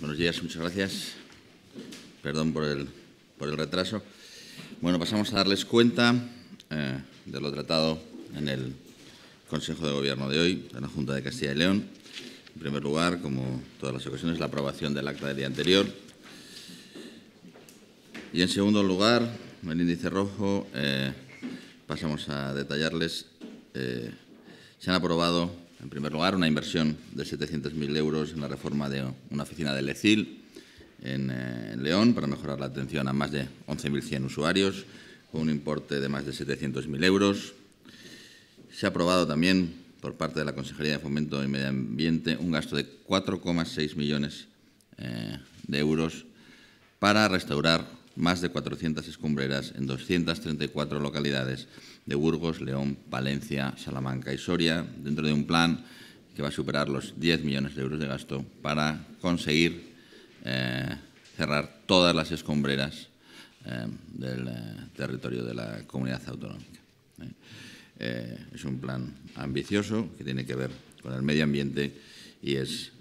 buenos días, muchas gracias. Perdón por el, por el retraso. Bueno, pasamos a darles cuenta eh, de lo tratado en el Consejo de Gobierno de hoy, en la Junta de Castilla y León. En primer lugar, como todas las ocasiones, la aprobación del acta del día anterior. Y en segundo lugar, el índice rojo, eh, pasamos a detallarles. Eh, se han aprobado en primer lugar, una inversión de 700.000 euros en la reforma de una oficina del ECIL eh, en León para mejorar la atención a más de 11.100 usuarios, con un importe de más de 700.000 euros. Se ha aprobado también por parte de la Consejería de Fomento y Medio Ambiente un gasto de 4,6 millones eh, de euros para restaurar más de 400 escombreras en 234 localidades de Burgos, León, Valencia, Salamanca y Soria, dentro de un plan que va a superar los 10 millones de euros de gasto para conseguir eh, cerrar todas las escombreras eh, del eh, territorio de la comunidad autonómica. es un plan ambicioso que tiene que ver con el medio ambiente y es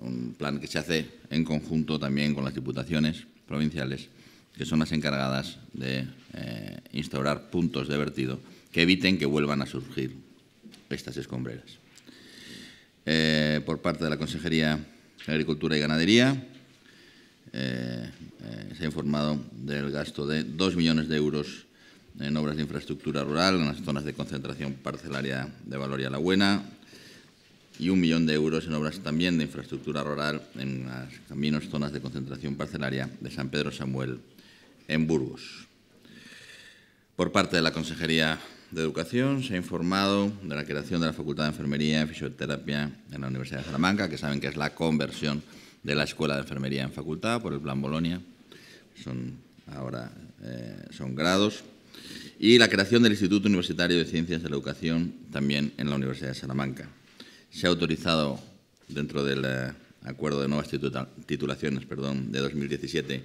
un plan que se hace en conjunto también con las diputaciones provinciales que son las encargadas de eh, instaurar puntos de vertido que eviten que vuelvan a surgir estas escombreras. Eh, por parte de la Consejería de Agricultura y Ganadería, eh, se ha informado del gasto de 2 millones de euros en obras de infraestructura rural en las zonas de concentración parcelaria de Valoria La Buena y un millón de euros en obras también de infraestructura rural en las caminos, zonas de concentración parcelaria de San Pedro Samuel en Burgos. Por parte de la Consejería de Educación se ha informado de la creación de la Facultad de Enfermería y Fisioterapia en la Universidad de Salamanca, que saben que es la conversión de la Escuela de Enfermería en Facultad por el Plan Bolonia. Son ahora eh, son grados. Y la creación del Instituto Universitario de Ciencias de la Educación también en la Universidad de Salamanca. Se ha autorizado dentro del eh, acuerdo de nuevas titulaciones perdón, de 2017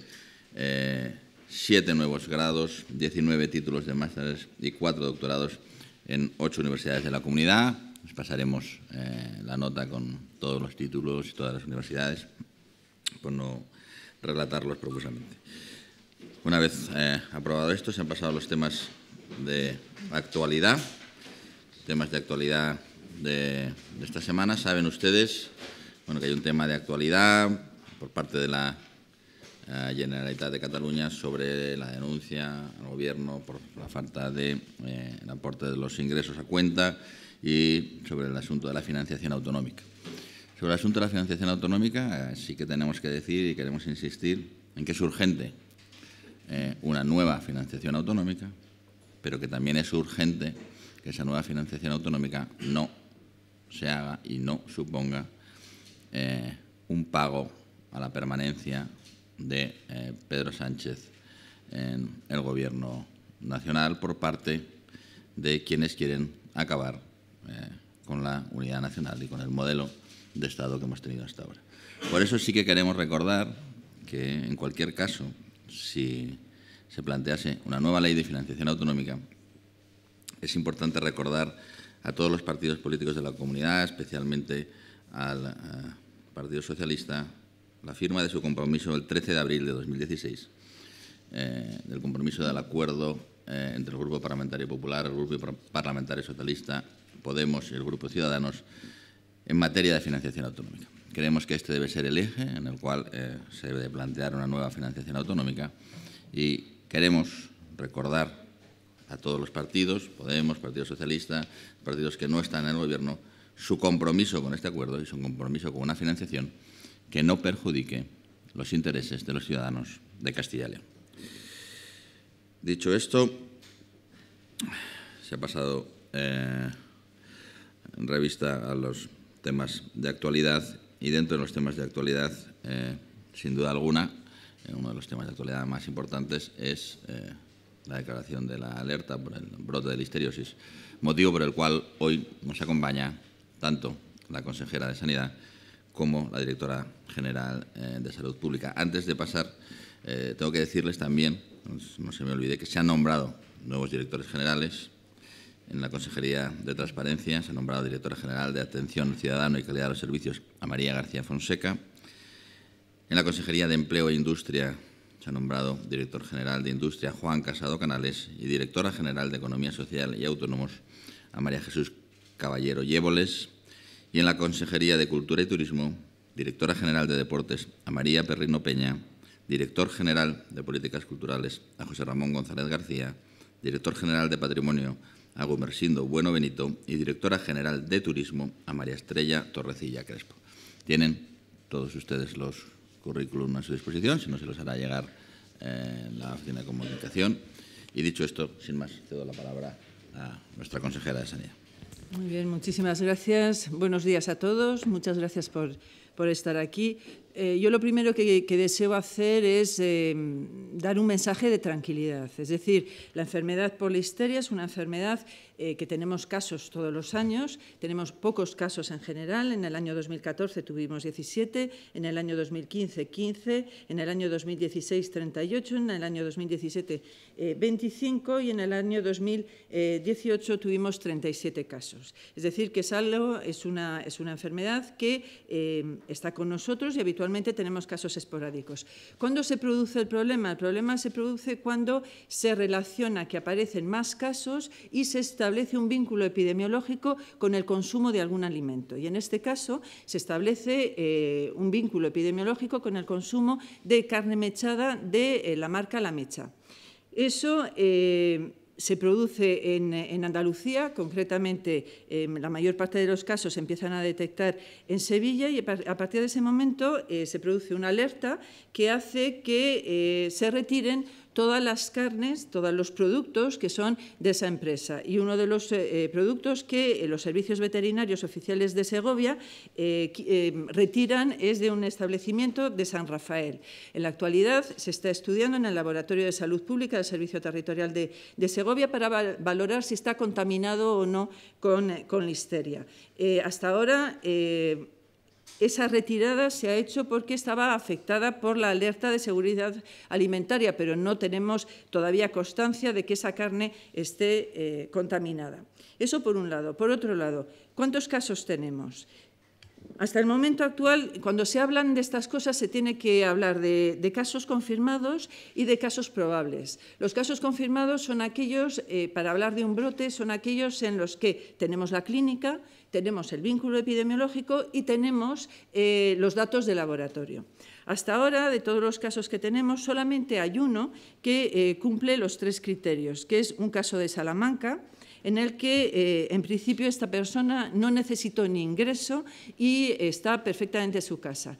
Siete nuevos grados, 19 títulos de másteres y cuatro doctorados en ocho universidades de la comunidad. pasaremos eh, la nota con todos los títulos y todas las universidades, por no relatarlos profusamente. Una vez eh, aprobado esto, se han pasado los temas de actualidad, temas de actualidad de, de esta semana. Saben ustedes bueno, que hay un tema de actualidad por parte de la Generalitat de Cataluña sobre la denuncia al Gobierno por la falta de eh, aporte de los ingresos a cuenta y sobre el asunto de la financiación autonómica. Sobre el asunto de la financiación autonómica eh, sí que tenemos que decir y queremos insistir en que es urgente eh, una nueva financiación autonómica, pero que también es urgente que esa nueva financiación autonómica no se haga y no suponga un pago a la permanencia de eh, Pedro Sánchez en el Gobierno Nacional por parte de quienes quieren acabar eh, con la unidad nacional y con el modelo de Estado que hemos tenido hasta ahora. Por eso sí que queremos recordar que, en cualquier caso, si se plantease una nueva ley de financiación autonómica, es importante recordar a todos los partidos políticos de la comunidad, especialmente al eh, Partido Socialista, la firma de su compromiso el 13 de abril de 2016, eh, del compromiso del acuerdo eh, entre el Grupo Parlamentario Popular, el Grupo Parlamentario Socialista, Podemos y el Grupo Ciudadanos en materia de financiación autonómica. Creemos que este debe ser el eje en el cual eh, se debe plantear una nueva financiación autonómica y queremos recordar a todos los partidos, Podemos, Partido Socialista, partidos que no están en el Gobierno, su compromiso con este acuerdo y su compromiso con una financiación que no perjudique los intereses de los ciudadanos de Castilla y León. Dicho esto, se ha pasado eh, en revista a los temas de actualidad y dentro de los temas de actualidad, eh, sin duda alguna, eh, uno de los temas de actualidad más importantes es la declaración de la alerta por el brote de histeriosis, motivo por el cual hoy nos acompaña tanto la consejera de Sanidad como la directora general eh, de Salud Pública. Antes de pasar, eh, tengo que decirles también, no se me olvide, que se han nombrado nuevos directores generales en la Consejería de Transparencia, se ha nombrado directora general de Atención Ciudadano y Calidad de los Servicios a María García Fonseca. En la Consejería de Empleo e Industria se ha nombrado director general de Industria Juan Casado Canales y directora general de Economía Social y Autónomos a María Jesús Caballero Lléboles y en la Consejería de Cultura y Turismo, directora general de Deportes, a María Perrino Peña, director general de Políticas Culturales, a José Ramón González García, director general de Patrimonio, a Gumersindo Bueno Benito y directora general de Turismo, a María Estrella Torrecilla Crespo. Tienen todos ustedes los currículum a su disposición, si no se los hará llegar en eh, la oficina de comunicación. Y dicho esto, sin más, cedo la palabra a nuestra consejera de Sanidad. Muy bien, muchísimas gracias. Buenos días a todos. Muchas gracias por, por estar aquí. Eh, yo lo primero que, deseo hacer es eh, dar un mensaje de tranquilidad. Es decir, la enfermedad por la histeria es una enfermedad eh, que tenemos casos todos los años, tenemos pocos casos en general, en el año 2014 tuvimos 17, en el año 2015 15, en el año 2016 38, en el año 2017 25 eh, y en el año 2018 tuvimos 37 casos. Es decir, que es, es, una, es una enfermedad que eh, está con nosotros y habitualmente tenemos casos esporádicos. ¿Cuándo se produce el problema? El problema se produce cuando se relaciona que aparecen más casos y se establece establece un vínculo epidemiológico con el consumo de algún alimento. Y en este caso se establece eh, un vínculo epidemiológico con el consumo de carne mechada de eh, la marca La Mecha. Eso eh, se produce en, Andalucía, concretamente em, la mayor parte de los casos se empiezan a detectar en Sevilla y a partir de ese momento se produce una alerta que hace que se retiren todas las carnes, todos los productos que son de esa empresa. Y uno de los eh, eh, productos que eh, los servicios veterinarios oficiales de Segovia retiran es de un establecimiento de San Rafael. En la actualidad se está estudiando en el Laboratorio de Salud Pública del Servicio Territorial de, Segovia para valorar si está contaminado o no con, con listeria. hasta ahora esa retirada se ha hecho porque estaba afectada por la alerta de seguridad alimentaria, pero no tenemos todavía constancia de que esa carne esté eh, contaminada. Eso por un lado. Por otro lado, ¿cuántos casos tenemos? Hasta el momento actual, cuando se hablan de estas cosas, se tiene que hablar de, casos confirmados y de casos probables. Los casos confirmados son aquellos, eh, para hablar de un brote, son aquellos en los que tenemos la clínica, tenemos el vínculo epidemiológico y tenemos eh, los datos de laboratorio. Hasta ahora, de todos los casos que tenemos, solamente hay uno que eh, cumple los tres criterios, que es un caso de Salamanca, en el que, eh, en principio, esta persona no necesitó ni ingreso y está perfectamente en su casa.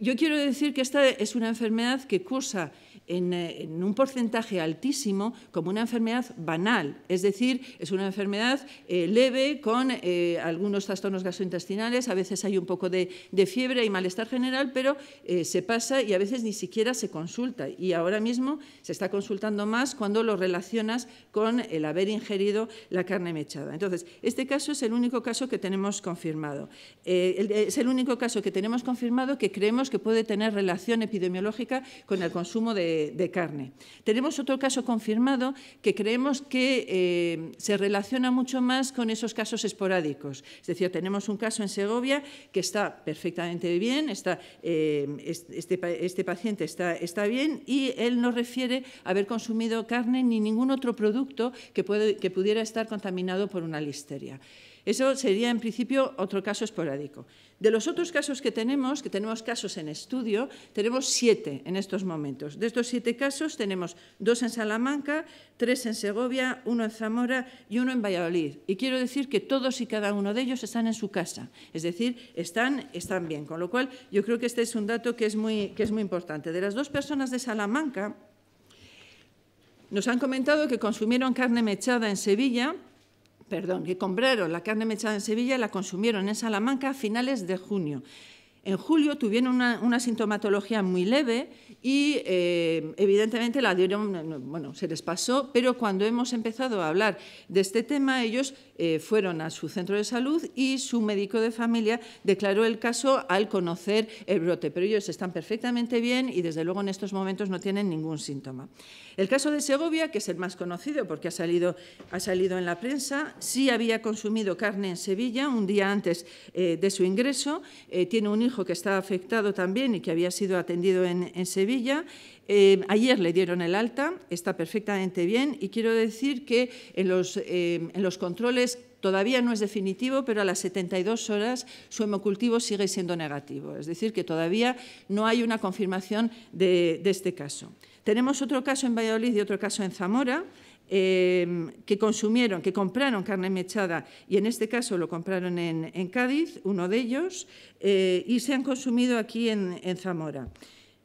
Yo quiero decir que esta es una enfermedad que cursa eh, en, un porcentaje altísimo como una enfermedad banal, es decir, es una enfermedad eh, leve con eh, algunos trastornos gastrointestinales, a veces hay un poco de, fiebre y malestar general, pero se pasa y a veces ni siquiera se consulta. Y ahora mismo se está consultando más cuando lo relacionas con el haber ingerido la carne mechada. Entonces, este caso es el único caso que tenemos confirmado. es el único caso que tenemos confirmado que creemos que puede tener relación epidemiológica con el consumo de de, carne. Tenemos otro caso confirmado que creemos que eh, se relaciona mucho más con esos casos esporádicos. Es decir, tenemos un caso en Segovia que está perfectamente bien, está, eh, este, este, paciente está, bien y él no refiere haber consumido carne ni ningún otro producto que, que pudiera estar contaminado por una listeria. Eso sería, en principio, otro caso esporádico. De los otros casos que tenemos, que tenemos casos en estudio, tenemos siete en estos momentos. De estos siete casos tenemos dos en Salamanca, tres en Segovia, uno en Zamora y uno en Valladolid. Y quiero decir que todos y cada uno de ellos están en su casa, es decir, están, están bien. Con lo cual, yo creo que este es un dato que es muy, que es muy importante. De las dos personas de Salamanca, nos han comentado que consumieron carne mechada en Sevilla perdón, que compraron la carne mechada en Sevilla y la consumieron en Salamanca a finales de junio. En julio tuvieron una, sintomatología muy leve y eh, evidentemente la dieron, bueno, se les pasó, pero cuando hemos empezado a hablar de este tema, ellos eh, fueron a su centro de salud y su médico de familia declaró el caso al conocer el brote, pero ellos están perfectamente bien y desde luego en estos momentos no tienen ningún síntoma. El caso de Segovia, que es el más conocido porque ha salido, ha salido en la prensa, sí había consumido carne en Sevilla un día antes eh, de su ingreso, eh, tiene un hijo que está afectado también y que había sido atendido en, en Sevilla. Eh, ayer le dieron el alta, está perfectamente bien y quiero decir que en los, eh, controles Todavía no es definitivo, pero a las 72 horas su hemocultivo sigue siendo negativo, es decir, que todavía no hay una confirmación de, este caso. Tenemos otro caso en Valladolid y otro caso en Zamora, eh, que consumieron, que compraron carne mechada y en este caso lo compraron en, Cádiz, uno de ellos, y se han consumido aquí en Zamora.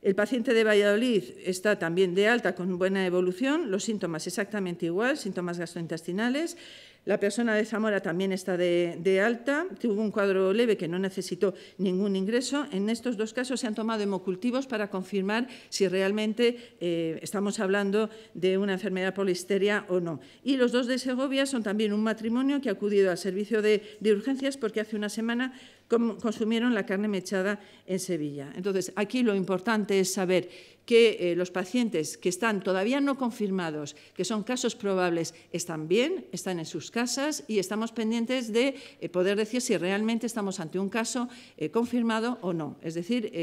El paciente de Valladolid está también de alta con buena evolución, los síntomas exactamente igual, síntomas gastrointestinales. La persona de Zamora también está de, alta, tuvo un cuadro leve que no necesitó ningún ingreso. En estos dos casos se han tomado hemocultivos para confirmar si realmente eh, estamos hablando de una enfermedad polisteria o no. Y los dos de Segovia son también un matrimonio que ha acudido al servicio de urgencias porque hace una semana consumieron la carne mechada en Sevilla. Entonces, aquí lo importante es saber que eh, los pacientes que están todavía no confirmados, que son casos probables, están bien, están en sus casas y estamos pendientes de eh, poder decir si realmente estamos ante un caso eh, confirmado o no. Es decir,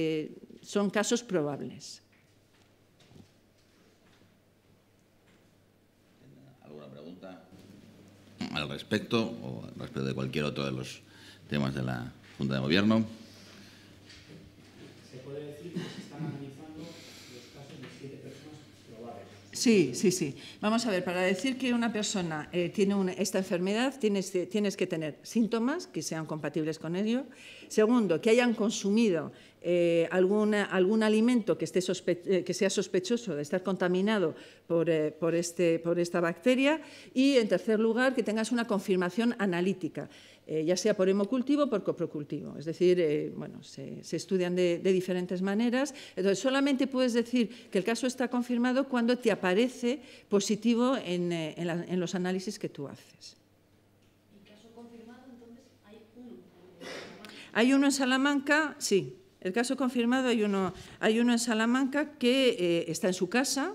son casos probables. ¿Alguna pregunta al respecto o al respecto de cualquier otro de los temas de la Gobierno. ¿Se puede decir que están analizando los casos de personas Sí, sí, sí. Vamos a ver, para decir que una persona eh, tiene esta enfermedad, eh, tienes, que tener síntomas que sean compatibles con ello. Segundo, que hayan consumido eh, algún alimento que, esté sea sospechoso de estar contaminado este, por esta bacteria y, en tercer lugar, que tengas una confirmación analítica. Eh, ya sea por hemocultivo o por coprocultivo. Es decir, eh, bueno, se, estudian de, diferentes maneras. Entonces, solamente puedes decir que el caso está confirmado cuando te aparece positivo en, eh, los análisis que tú haces. caso confirmado, entonces, hay uno? ¿Hay uno en Salamanca? Sí. El caso confirmado hay uno, hay uno en Salamanca que está en su casa,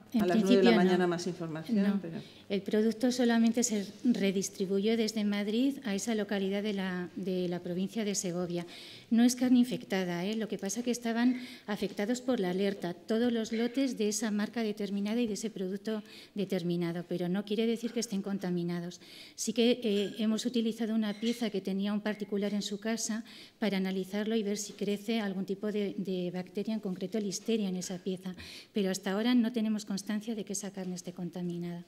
a las de la mañana más información. El producto solamente se redistribuyó desde Madrid a esa localidad de la, de la provincia de Segovia. No es carne infectada, ¿eh? lo que pasa es que estaban afectados por la alerta todos los lotes de esa marca determinada y de ese producto determinado, pero no quiere decir que estén contaminados. Sí que eh, hemos utilizado una pieza que tenía un particular en su casa para analizarlo y ver si crece algún tipo de, bacteria, en concreto listeria, en esa pieza, pero hasta ahora no tenemos de que esa carne esté contaminada.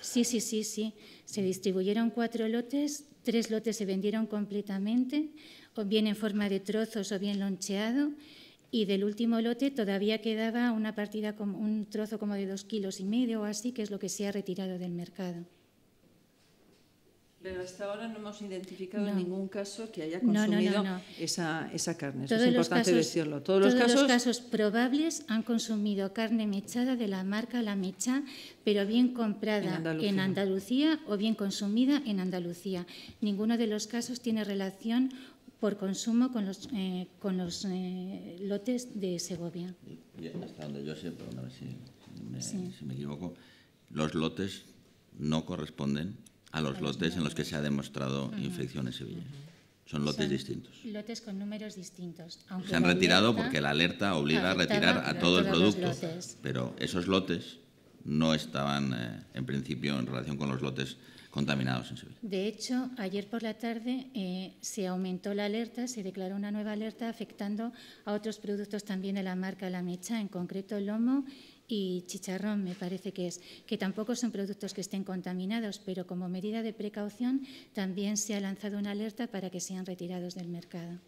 Sí, sí, sí, sí. Se distribuyeron cuatro lotes, tres lotes se vendieron completamente, o bien en forma de trozos o bien loncheado, y del último lote todavía quedaba una partida, como, un trozo como de dos kilos y medio o así, que es lo que se ha retirado del mercado. Pero hasta ahora no hemos identificado ningún caso que haya consumido esa, carne. es importante decirlo. Todos, los, casos... probables han consumido carne mechada de la marca La Mecha, pero bien comprada en Andalucía. o bien consumida en Andalucía. Ninguno de los casos tiene relación por consumo con los, eh, con los eh, lotes de Segovia. hasta donde yo sé, si me equivoco, los lotes no corresponden a los lotes en los que se ha demostrado infección en Sevilla. Son lotes distintos. Lotes con números distintos. se han retirado porque la alerta obliga a retirar a todo el producto. Pero esos lotes no estaban, eh, en principio, en relación con los lotes contaminados en Sevilla. De hecho, ayer por la tarde eh, se aumentó la alerta, se declaró una nueva alerta afectando a otros productos también de la marca La Mecha, en concreto el lomo y chicharrón, me parece que es, que tampoco son productos que estén contaminados, pero como medida de precaución también se ha lanzado una alerta para que sean retirados del mercado.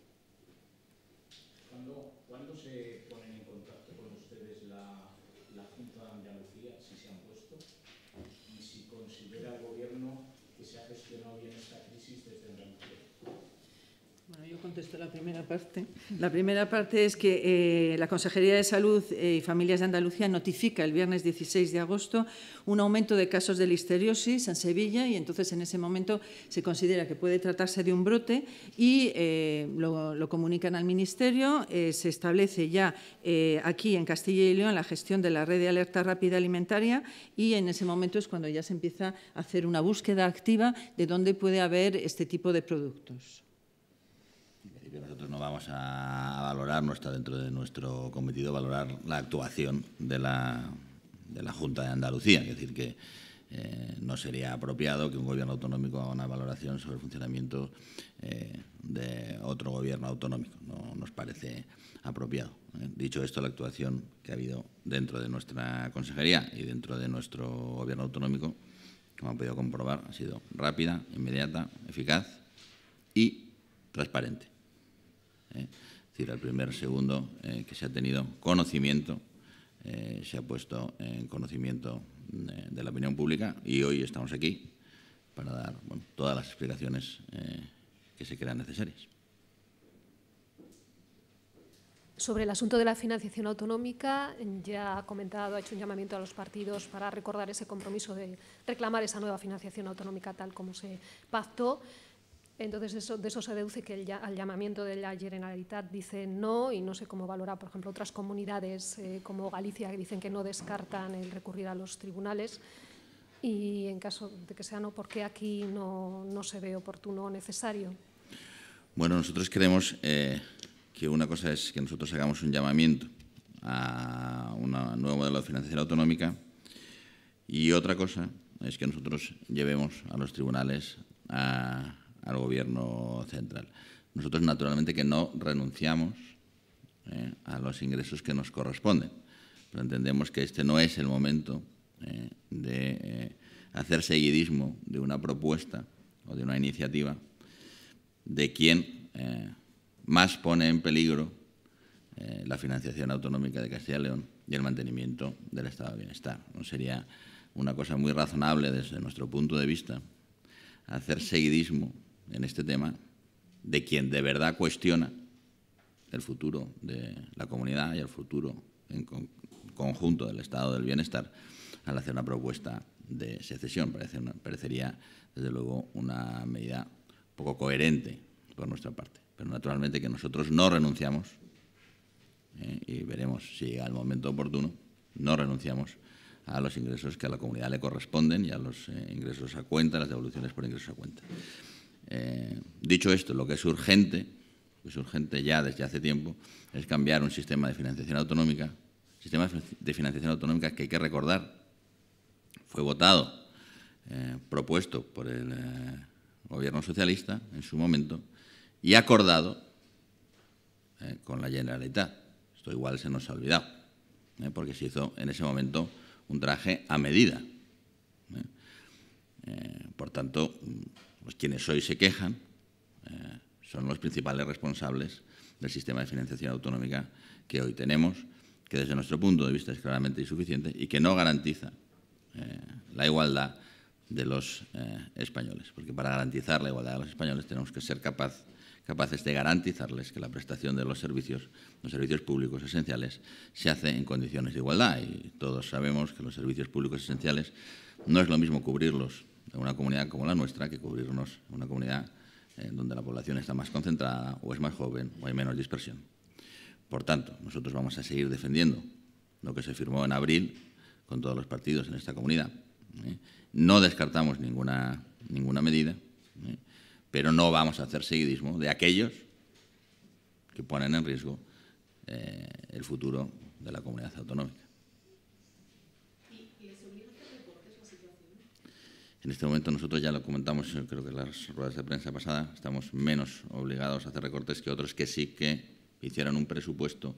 la primera parte. La primera parte es que eh, la Consejería de Salud eh, y Familias de Andalucía notifica el viernes 16 de agosto un aumento de casos de listeriosis en Sevilla y entonces en ese momento se considera que puede tratarse de un brote y eh, lo, comunican al Ministerio. se establece ya aquí en Castilla y León la gestión de la red de alerta rápida alimentaria y en ese momento es cuando ya se empieza a hacer una búsqueda activa de dónde puede haber este tipo de productos nosotros no vamos a valorar, no está dentro de nuestro cometido valorar la actuación de la, Junta de Andalucía. Es decir, que eh, no sería apropiado que un gobierno autonómico haga una valoración sobre el funcionamiento eh, de otro gobierno autonómico. No nos parece apropiado. ¿eh? dicho esto, la actuación que ha habido dentro de nuestra consejería y dentro de nuestro gobierno autonómico, como han podido comprobar, ha sido rápida, inmediata, eficaz y transparente. ¿eh? Es decir, al primer segundo eh, que se ha tenido conocimiento, eh, se ha puesto en conocimiento de, la opinión pública y hoy estamos aquí para dar todas las explicaciones que se crean necesarias. Sobre el asunto de la financiación autonómica, ya ha comentado, ha hecho un llamamiento a los partidos para recordar ese compromiso de reclamar esa nueva financiación autonómica tal como se pactó. Entonces, de eso se deduce que el, al llamamiento de la Generalitat dice no y no sé cómo valora, por ejemplo, otras comunidades eh, como Galicia que dicen que no descartan el recurrir a los tribunales y en caso de que sea no, ¿por qué aquí no, se ve oportuno o necesario? Bueno, nosotros creemos eh, que una cosa es que nosotros hagamos un llamamiento a un nuevo modelo de financiación autonómica y otra cosa es que nosotros llevemos a los tribunales a al gobierno central. Nosotros, naturalmente, que no renunciamos eh, a los ingresos que nos corresponden, pero entendemos que este no es el momento eh, de eh, hacer seguidismo de una propuesta o de una iniciativa de quien más pone en peligro la financiación autonómica de Castilla y León y el mantenimiento del estado de bienestar. No sería una cosa muy razonable desde nuestro punto de vista hacer seguidismo en este tema de quien de verdad cuestiona el futuro de la comunidad y el futuro en conjunto del estado del bienestar al hacer una propuesta de secesión. parecería, desde luego, una medida poco coherente por nuestra parte. Pero naturalmente que nosotros no renunciamos, ¿eh? y veremos si llega el momento oportuno, no renunciamos a los ingresos que a la comunidad le corresponden y a los eh, ingresos a cuenta, las devoluciones por ingresos a cuenta. Eh, dicho esto, lo que es urgente, lo que es urgente ya desde hace tiempo, es cambiar un sistema de financiación autonómica, sistema de financiación autonómica que hay que recordar, fue votado, eh, propuesto por el eh, gobierno socialista en su momento y acordado con la Generalitat. Esto igual se nos ha olvidado, porque se hizo en ese momento un traje a medida. por tanto, los pues, quienes hoy se quejan eh, son los principales responsables del sistema de financiación autonómica que hoy tenemos, que desde nuestro punto de vista es claramente insuficiente y que no garantiza eh, la igualdad de los eh, españoles. Porque para garantizar la igualdad de los españoles tenemos que ser capaces de garantizarles que la prestación de los servicios, los servicios públicos esenciales, se hace en condiciones de igualdad. Y todos sabemos que los servicios públicos esenciales no es lo mismo cubrirlos en una comunidad como la nuestra que cubrirnos una comunidad eh, donde la población está más concentrada o es más joven o hay menos dispersión. Por tanto, nosotros vamos a seguir defendiendo lo que se firmó en abril con todos los partidos en esta comunidad. ¿eh? No descartamos ninguna, ninguna medida, ¿eh? pero no vamos a hacer seguidismo de aquellos que ponen en riesgo el futuro de la comunidad autonómica. En este momento nosotros ya lo comentamos, creo que en las ruedas de prensa pasada, estamos menos obligados a hacer recortes que otros que sí que hicieron un presupuesto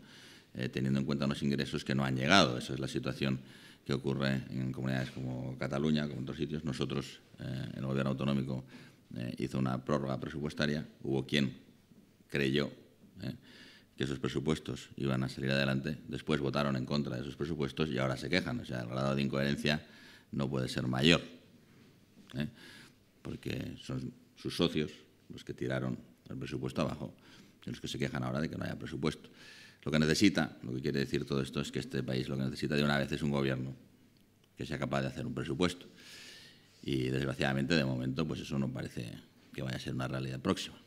eh, teniendo en cuenta unos ingresos que no han llegado. Esa es la situación que ocurre en comunidades como Cataluña, como otros sitios. Nosotros, eh, el Gobierno autonómico eh, hizo una prórroga presupuestaria. Hubo quien creyó que esos presupuestos iban a salir adelante, después votaron en contra de esos presupuestos y ahora se quejan. O sea, el grado de incoherencia no puede ser mayor. ¿eh? porque son sus socios los que tiraron el presupuesto abajo, y los que se quejan ahora de que no haya presupuesto. Lo que necesita, lo que quiere decir todo esto es que este país lo que necesita de una vez es un gobierno que sea capaz de hacer un presupuesto. Y desgraciadamente, de momento, pues eso no parece que vaya a ser una realidad próxima.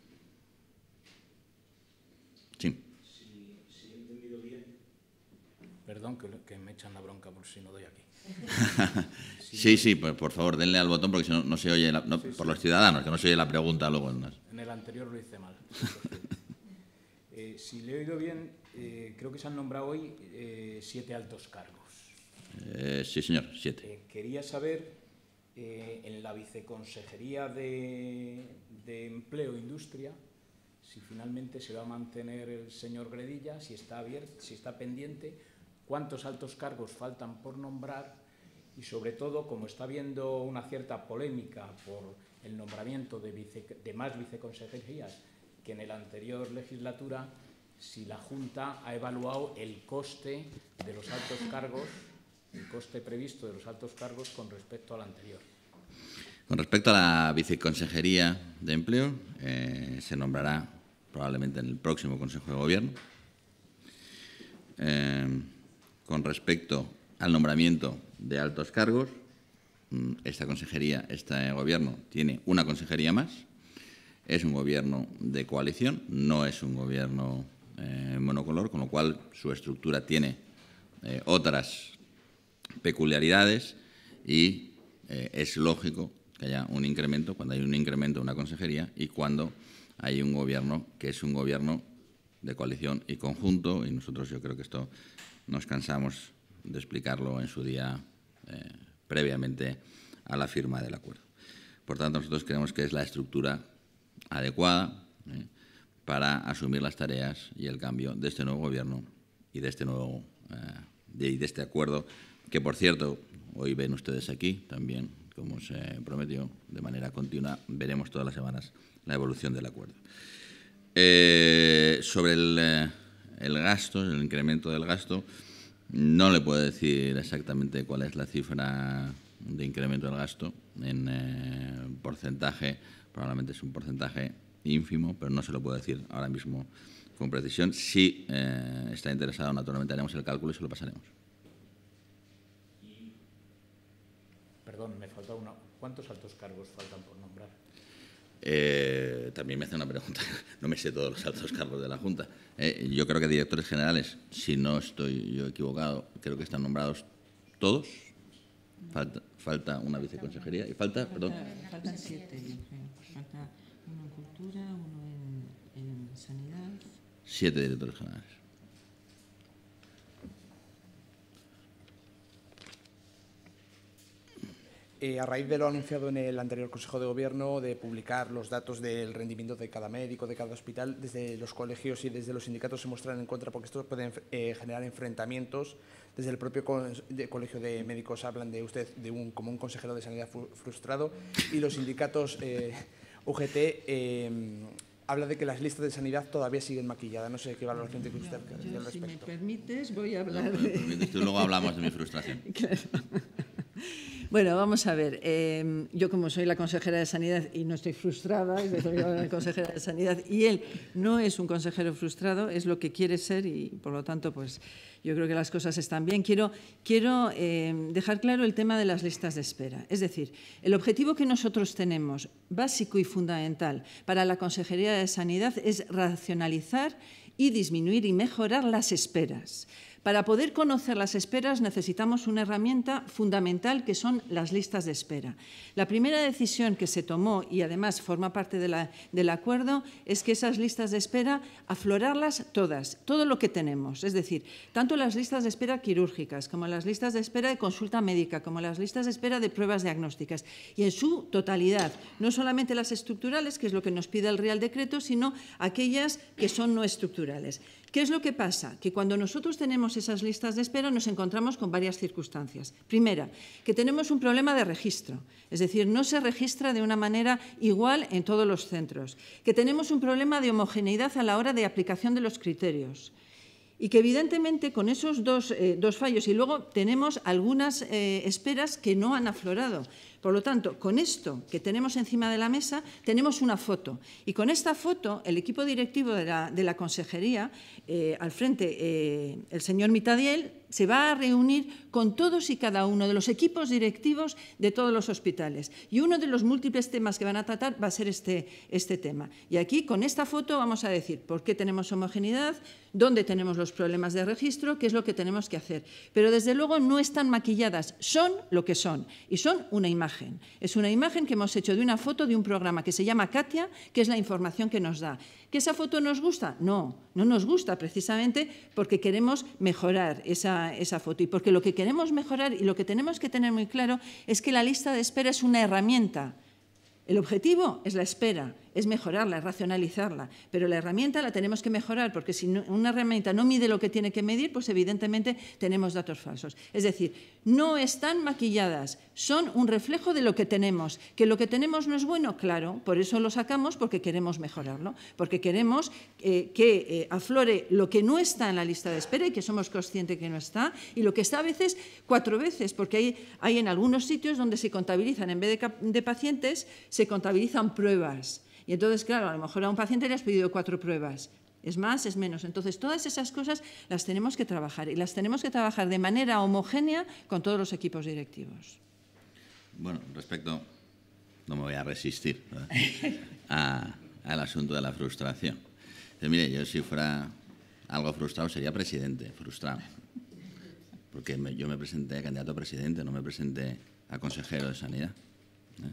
que, me echan la bronca por si no doy aquí. sí, sí, pues por favor denle al botón porque si no, no se oye, por los ciudadanos, que no se oye la pregunta luego. En, el anterior lo hice mal. Eh, si le he oído bien, eh, creo que se han nombrado hoy eh, siete altos cargos. sí, señor, siete. quería saber, en la viceconsejería de, Empleo e Industria, si finalmente se va a mantener el señor Gredilla, si está abierto, si está pendiente, cuántos altos cargos faltan por nombrar y sobre todo, como está habiendo una cierta polémica por el nombramiento de, más viceconsejerías que en la anterior legislatura, si la Junta ha evaluado el coste de los altos cargos, el coste previsto de los altos cargos con respecto al anterior. Con respecto a la viceconsejería de empleo, eh, se nombrará probablemente en el próximo Consejo de Gobierno. Eh, con respecto al nombramiento de altos cargos. Mm, esta consejería, este gobierno tiene una consejería más. Es un gobierno de coalición, no es un gobierno eh, monocolor, con lo cual su estructura tiene eh, otras peculiaridades y eh, es lógico que haya un incremento cuando hay un incremento de una consejería y cuando hay un gobierno que es un gobierno de coalición y conjunto, y nosotros yo creo que esto nos cansamos de explicarlo en su día eh, previamente a la firma del acuerdo. Por tanto, nosotros creemos que es la estructura adecuada eh, para asumir las tareas y el cambio de este nuevo gobierno y de este nuevo de, eh, de este acuerdo, que por cierto hoy ven ustedes aquí también, como se prometió de manera continua, veremos todas las semanas la evolución del acuerdo. Eh, sobre el, eh, el, gasto, el incremento del gasto, no le puedo decir exactamente cuál es la cifra de incremento del gasto en eh, porcentaje, probablemente es un porcentaje ínfimo, pero no se lo puedo decir ahora mismo con precisión. Si está interesado, naturalmente haremos el cálculo y se lo pasaremos. Perdón, me falta uno. ¿Cuántos altos cargos faltan por eh, también me hace una pregunta, no me sé todos los altos cargos de la Junta. Eh, yo creo que directores generales, si no estoy yo equivocado, creo que están nombrados todos. Falta, una viceconsejería y falta, perdón. Faltan siete, Falta uno en cultura, uno en sanidad. Siete directores generales. Eh, a raíz de lo anunciado en el anterior Consejo de Gobierno de publicar los datos del rendimiento de cada médico, de cada hospital, desde los colegios y desde los sindicatos se muestran en contra porque estos pueden eh, generar enfrentamientos. Desde el propio Colegio de Médicos hablan de usted de un, como un consejero de sanidad frustrado y los sindicatos eh, UGT habla de que las listas de sanidad todavía siguen maquilladas. No sé qué valoración tiene usted al respecto. Si me permites, voy a hablar. luego hablamos de mi frustración. Bueno, vamos a ver. Em, yo como soy la consejera de Sanidad y no estoy frustrada, soy la consejera de Sanidad y él no es un consejero frustrado, es lo que quiere ser y por lo tanto pues yo creo que las cosas están bien. Quiero, quiero em, dejar claro el tema de las listas de espera. Es decir, el objetivo que nosotros tenemos, básico y fundamental para la Consejería de Sanidad, es racionalizar y disminuir y mejorar las esperas. Para poder conocer las esperas necesitamos una herramienta fundamental que son las listas de espera. La primera decisión que se tomó y además forma parte del acuerdo es que esas listas de espera aflorarlas todas, todo lo que tenemos, es decir, tanto las listas de espera quirúrgicas como las listas de espera de consulta médica, como las listas de espera de pruebas diagnósticas y en su totalidad, no solamente las estructurales, que es lo que nos pide el Real Decreto, sino aquellas que son no estructurales. ¿Qué es lo que pasa? Que cuando nosotros tenemos esas listas de espera nos encontramos con varias circunstancias. Primera, que tenemos un problema de registro, es decir, no se registra de una manera igual en todos los centros. Que tenemos un problema de homogeneidad a la hora de aplicación de los criterios y que evidentemente con esos dos, eh, fallos y luego tenemos algunas eh, esperas que no han aflorado. Por lo tanto, con esto que tenemos encima de la mesa, tenemos una foto. Y con esta foto, el equipo directivo de la, consejería, eh, al frente el señor Mitadiel, se va a reunir con todos y cada uno de los equipos directivos de todos los hospitales. Y uno de los múltiples temas que van a tratar va a ser este, este tema. Y aquí, con esta foto, vamos a decir por qué tenemos homogeneidad, dónde tenemos los problemas de registro, qué es lo que tenemos que hacer. Pero desde luego no están maquilladas, son lo que son y son una imagen. Es una imagen que hemos hecho de una foto de un programa que se llama Katia, que es la información que nos da. ¿Que esa foto nos gusta? No, no nos gusta precisamente porque queremos mejorar esa, esa foto y porque lo que queremos mejorar y lo que tenemos que tener muy claro es que la lista de espera es una herramienta. El objetivo es la espera es mejorarla, es racionalizarla. Pero la herramienta la tenemos que mejorar porque si una herramienta no mide lo que tiene que medir, pues evidentemente tenemos datos falsos. Es decir, no están maquilladas, son un reflejo de lo que tenemos. Que lo que tenemos no es bueno, claro, por eso lo sacamos porque queremos mejorarlo, porque queremos eh, que eh, aflore lo que no está en la lista de espera y que somos conscientes que no está, y lo que está a veces cuatro veces, porque hay, hay en algunos sitios donde se contabilizan, en vez de, de pacientes, se contabilizan pruebas. Y entonces, claro, a lo mejor a un paciente le has pedido cuatro pruebas, es más, es menos. Entonces, todas esas cosas las tenemos que trabajar y las tenemos que trabajar de manera homogénea con todos los equipos directivos. Bueno, respecto, no me voy a resistir ¿eh? al asunto de la frustración. mire, yo si fuera algo frustrado sería presidente, frustrado. Porque yo me presenté a candidato a presidente, no me presenté a consejero de sanidad. ¿eh?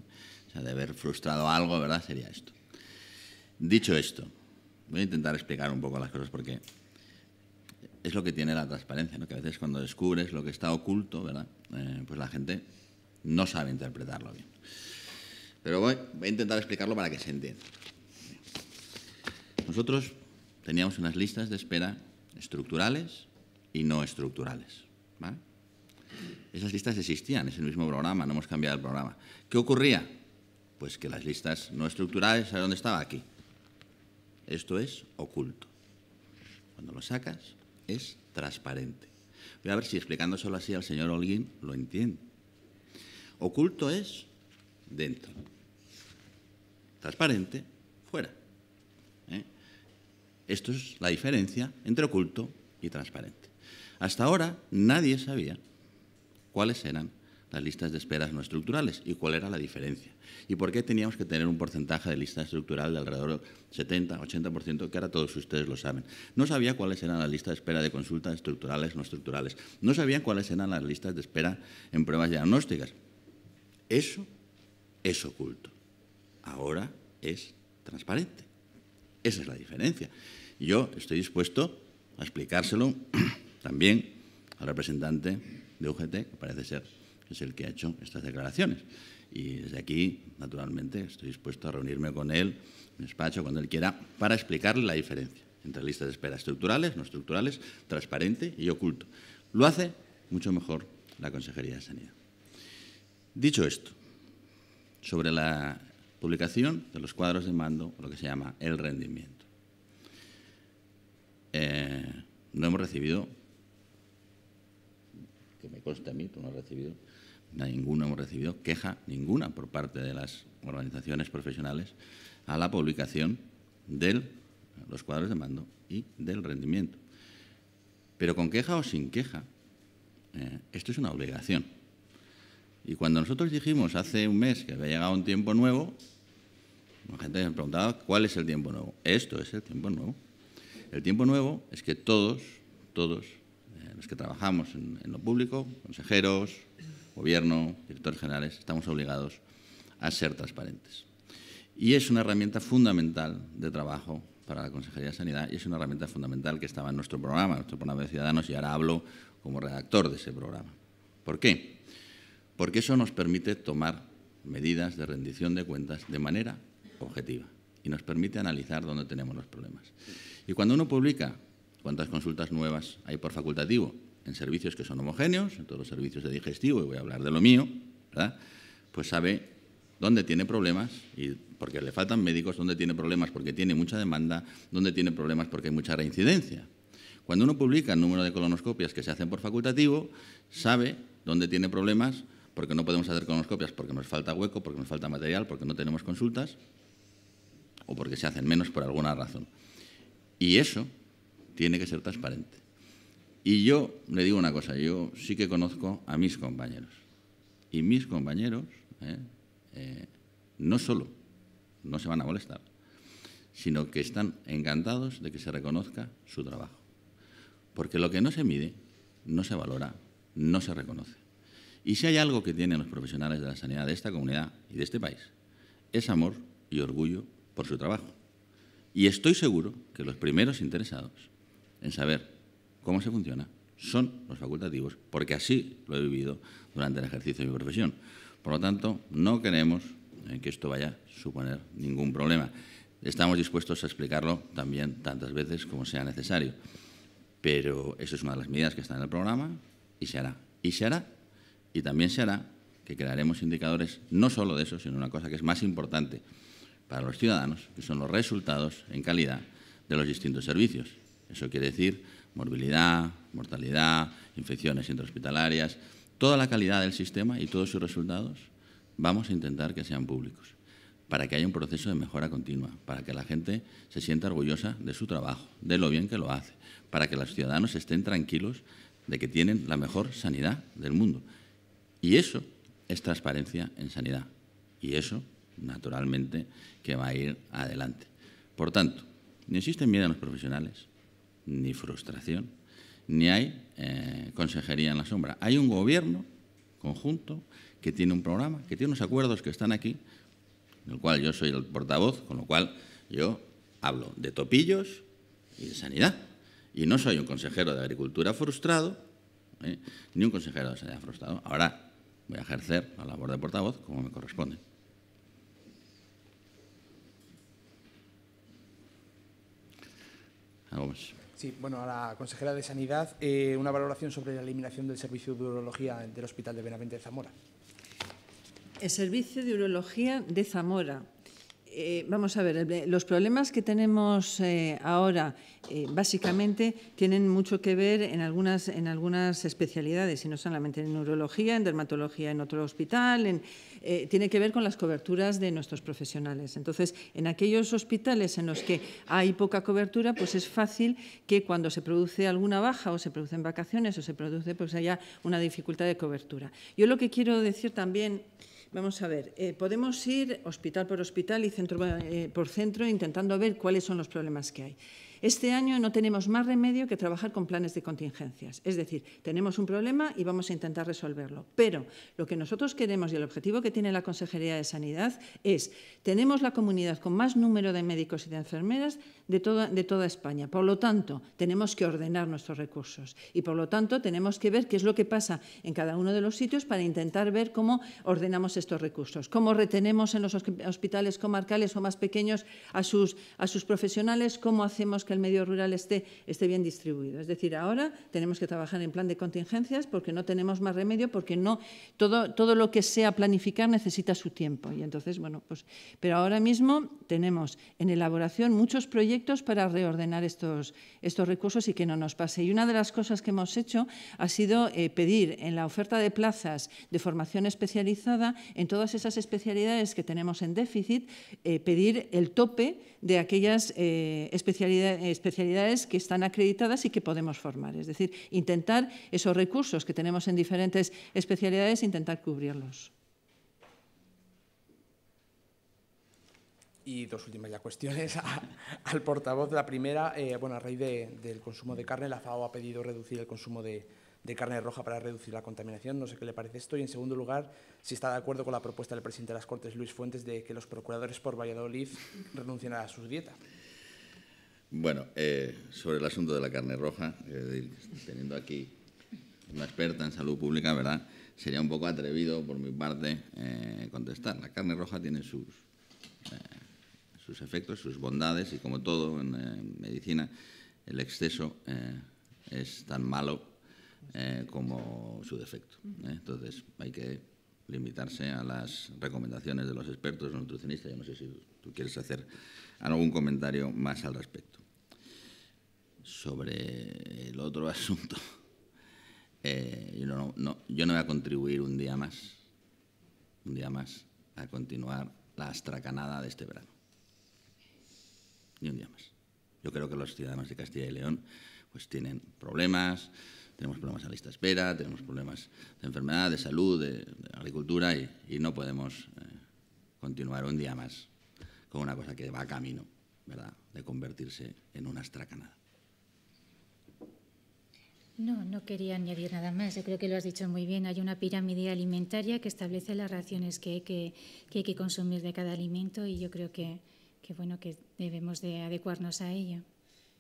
O sea, de haber frustrado algo, ¿verdad? Sería esto. Dicho esto, voy a intentar explicar un poco las cosas porque es lo que tiene la transparencia, ¿no? que a veces cuando descubres lo que está oculto, ¿verdad? Eh, pues la gente no sabe interpretarlo bien. Pero voy, a intentar explicarlo para que se entienda. Nosotros teníamos unas listas de espera estructurales y no estructurales. Esas listas existían, es el mismo programa, no hemos cambiado el programa. ¿Qué ocurría? Pues que las listas no estructurales, ¿sabes dónde estaba? Aquí. Esto es oculto. Cuando lo sacas, es transparente. Voy a ver si explicándoselo así al señor Holguín lo entiende. Oculto es dentro. Transparente, fuera. ¿Eh? Esto es la diferencia entre oculto y transparente. Hasta ahora nadie sabía cuáles eran las listas de esperas no estructurales y cuál era la diferencia. Y por qué teníamos que tener un porcentaje de lista estructural de alrededor 70-80%, que ahora todos ustedes lo saben. No sabía cuáles eran las listas de espera de consultas estructurales no estructurales. No sabían cuáles eran las listas de espera en pruebas diagnósticas. Eso es oculto. Ahora es transparente. Esa es la diferencia. Yo estoy dispuesto a explicárselo también al representante de UGT, que parece ser es el que ha hecho estas declaraciones. Y desde aquí, naturalmente, estoy dispuesto a reunirme con él, en despacho, cuando él quiera, para explicarle la diferencia entre listas de espera estructurales, no estructurales, transparente y oculto. Lo hace mucho mejor la Consejería de Sanidad. Dicho esto, sobre la publicación de los cuadros de mando, lo que se llama el rendimiento. Eh, no hemos recibido, que me consta a mí, tú no has recibido, ninguno hemos recibido queja ninguna por parte de las organizaciones profesionales a la publicación de los cuadros de mando y del rendimiento. Pero con queja o sin queja, eh, esto es una obligación. Y cuando nosotros dijimos hace un mes que había llegado un tiempo nuevo, la gente me preguntaba, ¿cuál es el tiempo nuevo? Esto es el tiempo nuevo. El tiempo nuevo es que todos, todos, eh, los que trabajamos en lo público, consejeros, gobierno, directores generales, estamos obligados a ser transparentes. Y es una herramienta fundamental de trabajo para la Consejería de Sanidad y es una herramienta fundamental que estaba en nuestro programa, nuestro programa de Ciudadanos, y ahora hablo como redactor de ese programa. ¿Por qué? Porque eso nos permite tomar medidas de rendición de cuentas de manera objetiva y nos permite analizar dónde tenemos los problemas. Y cuando uno publica cuántas consultas nuevas hay por facultativo, en servicios que son homogéneos, en todos los servicios de digestivo, y voy a hablar de lo mío, pues sabe dónde tiene problemas, y porque le faltan médicos, dónde tiene problemas porque tiene mucha demanda, dónde tiene problemas porque hay mucha reincidencia. Cuando uno publica el número de colonoscopias que se hacen por facultativo, sabe dónde tiene problemas porque no podemos hacer colonoscopias porque nos falta hueco, porque nos falta material, porque no tenemos consultas o porque se hacen menos por alguna razón. Y eso tiene que ser transparente. Y yo le digo una cosa, yo sí que conozco a mis compañeros. Y mis compañeros ¿eh? Eh, no solo no se van a molestar, sino que están encantados de que se reconozca su trabajo. Porque lo que no se mide, no se valora, no se reconoce. Y si hay algo que tienen los profesionales de la sanidad de esta comunidad y de este país, es amor y orgullo por su trabajo. Y estoy seguro que los primeros interesados en saber cómo se funciona son los facultativos, porque así lo he vivido durante el ejercicio de mi profesión. Por lo tanto, no queremos eh, que esto vaya a suponer ningún problema. Estamos dispuestos a explicarlo también tantas veces como sea necesario. Pero eso es una de las medidas que está en el programa y se hará. Y se hará. Y también se hará que crearemos indicadores no solo de eso, sino una cosa que es más importante para los ciudadanos, que son los resultados en calidad de los distintos servicios. Eso quiere decir morbilidad, mortalidad, infecciones intrahospitalarias, toda la calidad del sistema y todos sus resultados, vamos a intentar que sean públicos, para que haya un proceso de mejora continua, para que la gente se sienta orgullosa de su trabajo, de lo bien que lo hace, para que los ciudadanos estén tranquilos de que tienen la mejor sanidad del mundo. Y eso es transparencia en sanidad. Y eso, naturalmente, que va a ir adelante. Por tanto, no existen miedo a los profesionales, ni frustración, ni hay eh, consejería en la sombra. Hay un gobierno conjunto que tiene un programa, que tiene unos acuerdos que están aquí, el cual yo soy el portavoz, con lo cual yo hablo de topillos y de sanidad. Y no soy un consejero de Agricultura frustrado, ¿eh? ni un consejero de Sanidad frustrado. Ahora voy a ejercer la labor de portavoz como me corresponde. Vamos. Sí, bueno, a la consejera de Sanidad, eh, una valoración sobre la eliminación del servicio de urología del Hospital de Benavente de Zamora. El servicio de urología de Zamora eh, vamos a ver, los problemas que tenemos eh, ahora eh, básicamente tienen mucho que ver en algunas, en algunas especialidades, y no solamente en neurología, en dermatología en otro hospital, tiene que ver con las coberturas de nuestros profesionales. Entonces, en aquellos hospitales en los que hay poca cobertura, pues es fácil que cuando se produce alguna baja o se producen vacaciones o se produce, pues haya una dificultad de cobertura. Yo lo que quiero decir también Vamos a ver, eh, podemos ir hospital por hospital y centro eh, por centro intentando ver cuáles son los problemas que hay. Este año no tenemos más remedio que trabajar con planes de contingencias. Es decir, tenemos un problema y vamos a intentar resolverlo. Pero lo que nosotros queremos y el objetivo que tiene la Consejería de Sanidad es, tenemos la comunidad con más número de médicos y de enfermeras de toda, España. Por lo tanto, tenemos que ordenar nuestros recursos y, por lo tanto, tenemos que ver qué es lo que pasa en cada uno de los sitios para intentar ver cómo ordenamos estos recursos, cómo retenemos en los hospitales comarcales o más pequeños a sus, a sus profesionales, cómo hacemos que el medio rural esté, esté bien distribuido. Es decir, ahora tenemos que trabajar en plan de contingencias porque no tenemos más remedio, porque no todo, todo lo que sea planificar necesita su tiempo. Y entonces, bueno, pues, pero ahora mismo tenemos en elaboración muchos proyectos para reordenar estos, estos recursos y que no nos pase. Y una de las cosas que hemos hecho ha sido eh, pedir en la oferta de plazas de formación especializada, en todas esas especialidades que tenemos en déficit, eh, pedir el tope de aquellas eh, especialidades eh, especialidades que están acreditadas y que podemos formar. Es decir, intentar esos recursos que tenemos en diferentes especialidades, intentar cubrirlos. Y dos últimas ya cuestiones al portavoz. La primera, eh, bueno, a raíz del consumo de carne, la FAO ha pedido reducir el consumo de, carne roja para reducir la contaminación. No sé qué le parece esto. Y en segundo lugar, si está de acuerdo con la propuesta del presidente de las Cortes, Luis Fuentes, de que los procuradores por Valladolid renuncien a sus dietas. Bueno, eh, sobre el asunto de la carne roja, eh, teniendo aquí una experta en salud pública, ¿verdad? Sería un poco atrevido por mi parte eh, contestar. La carne roja tiene sus, sus efectos, sus bondades y como todo en medicina, el exceso es tan malo como su defecto. Entonces hay que limitarse a las recomendaciones de los expertos nutricionistas. Yo no sé si tú quieres hacer algún comentario más al respecto sobre el otro asunto, eh, yo, no, voy a contribuir un día más, un día más, a continuar la astracanada de este verano. Ni un día más. Yo creo que los ciudadanos de Castilla y León pues tienen problemas, tenemos problemas a lista espera, tenemos problemas de enfermedad, de salud, de, agricultura y, no podemos eh, continuar un día más con una cosa que va camino, ¿verdad?, de convertirse en una astracanada. No, no quería añadir nada más. Yo creo que lo has dicho muy bien. Hay una pirámide alimentaria que establece las raciones que hay que, consumir de cada alimento y yo creo que, bueno, que debemos de adecuarnos a ello.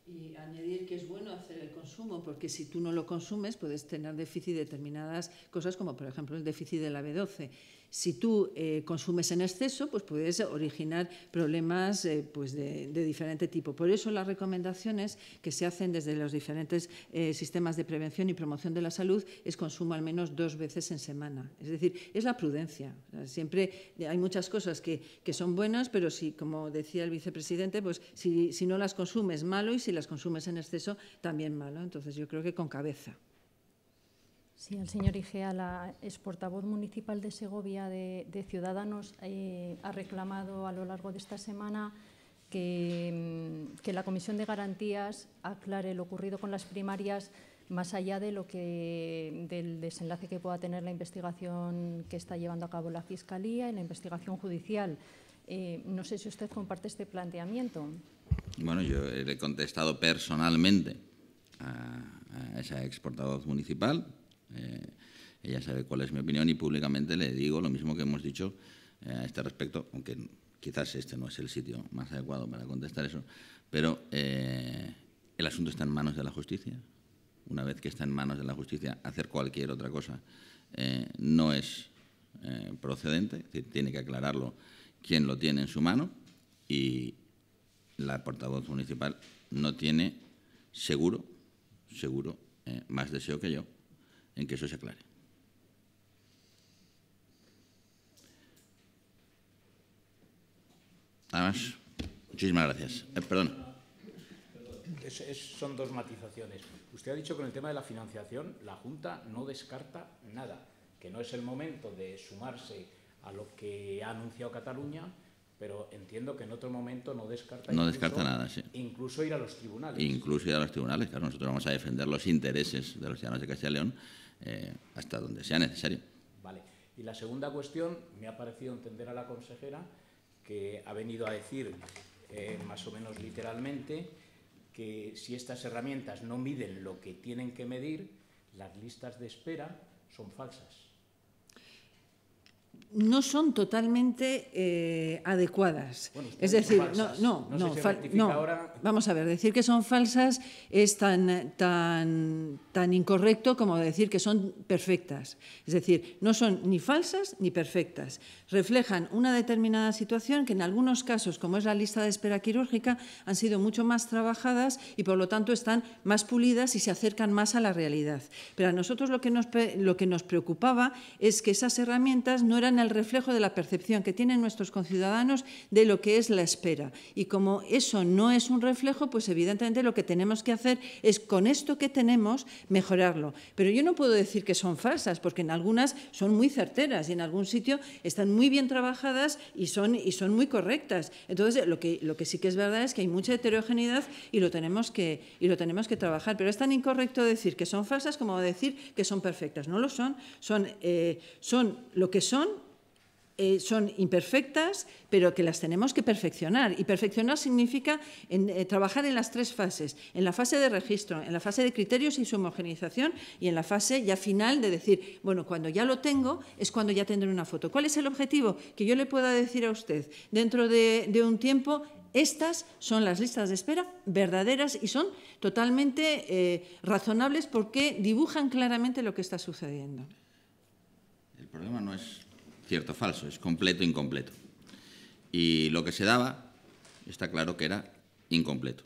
Y añadir que es bueno hacer el consumo, porque si tú no lo consumes puedes tener déficit de determinadas cosas, como por ejemplo el déficit de la B12 si tú eh, consumes en exceso, pues puedes originar problemas eh, pues de, diferente tipo. Por eso las recomendaciones que se hacen desde los diferentes eh, sistemas de prevención y promoción de la salud es consumo al menos dos veces en semana. Es decir, es la prudencia. siempre hay muchas cosas que, son buenas, pero si, como decía el vicepresidente, pues si, si no las consumes malo y si las consumes en exceso también malo. Entonces yo creo que con cabeza. Sí, el señor Igea, la exportavoz municipal de Segovia de, Ciudadanos eh, ha reclamado a lo largo de esta semana mm, que, la Comisión de Garantías aclare lo ocurrido con las primarias más allá de lo que, del desenlace que pueda tener la investigación que está llevando a cabo la Fiscalía y la investigación judicial. Eh, no sé si usted comparte este planteamiento. Bueno, yo le he contestado personalmente a, a esa exportavoz municipal eh, ella sabe cuál es mi opinión y públicamente le digo lo mismo que hemos dicho eh, a este respecto, aunque quizás este no es el sitio más adecuado para contestar eso, pero eh, el asunto está en manos de la justicia. Una vez que está en manos de la justicia, hacer cualquier otra cosa eh, no es procedente, tiene que aclararlo quien lo tiene en su mano y la portavoz municipal no tiene seguro, seguro, más deseo que yo en que eso se aclare. Nada Muchísimas gracias. Eh, perdón. son dos matizaciones. Usted ha dicho que en el tema de la financiación la Junta no descarta nada, que no es el momento de sumarse a lo que ha anunciado Cataluña, pero entiendo que en otro momento no descarta. No descarta nada, sí. Incluso ir a los tribunales. Incluso ir a los tribunales, claro. Nosotros vamos a defender los intereses de los ciudadanos de Castilla y León eh, hasta donde sea necesario. Vale. Y la segunda cuestión, me ha parecido entender a la consejera que ha venido a decir, eh, más o menos literalmente, que si estas herramientas no miden lo que tienen que medir, las listas de espera son falsas no son totalmente eh, adecuadas. es decir, no, no, no, vamos a ver, decir que son falsas es tan, tan, tan incorrecto como decir que son perfectas. Es decir, no son ni falsas ni perfectas. Reflejan una determinada situación que en algunos casos, como es la lista de espera quirúrgica, han sido mucho más trabajadas y por lo tanto están más pulidas y se acercan más a la realidad. Pero a nosotros lo que nos, lo que nos preocupaba es que esas herramientas no eran el reflejo de la percepción que tienen nuestros conciudadanos de lo que es la espera. Y como eso no es un reflejo, pues evidentemente lo que tenemos que hacer es con esto que tenemos mejorarlo. Pero yo no puedo decir que son falsas, porque en algunas son muy certeras y en algún sitio están muy bien trabajadas y son, y son muy correctas. Entonces, lo que, lo que sí que es verdad es que hay mucha heterogeneidad y lo tenemos que, y lo tenemos que trabajar. Pero es tan incorrecto decir que son falsas como decir que son perfectas. No lo son, son, eh, son lo que son eh, son imperfectas, pero que las tenemos que perfeccionar. Y perfeccionar significa eh, trabajar en las tres fases, en la fase de registro, en la fase de criterios y su homogenización y en la fase ya final de decir, bueno, cuando ya lo tengo es cuando ya tendré una foto. ¿Cuál es el objetivo? Que yo le pueda decir a usted, dentro de, un tiempo estas son las listas de espera verdaderas y son totalmente eh, razonables porque dibujan claramente lo que está sucediendo. El problema no es cierto falso, es completo incompleto. Y lo que se daba está claro que era incompleto.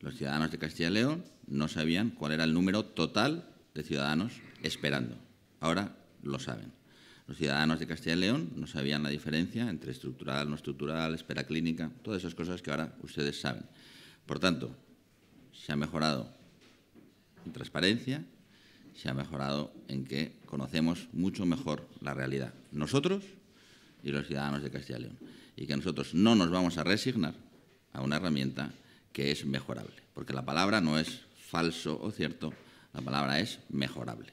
Los ciudadanos de Castilla y León no sabían cuál era el número total de ciudadanos esperando. Ahora lo saben. Los ciudadanos de Castilla y León no sabían la diferencia entre estructural, no estructural, espera clínica, todas esas cosas que ahora ustedes saben. Por tanto, se ha mejorado en transparencia, se ha mejorado en que conocemos mucho mejor la realidad, nosotros y los ciudadanos de Castilla y León. Y que nosotros no nos vamos a resignar a una herramienta que es mejorable, porque la palabra no es falso o cierto, la palabra es mejorable.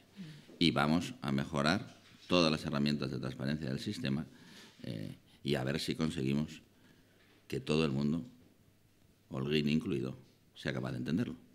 Y vamos a mejorar todas las herramientas de transparencia del sistema eh, y a ver si conseguimos que todo el mundo, Holguín incluido, sea capaz de entenderlo.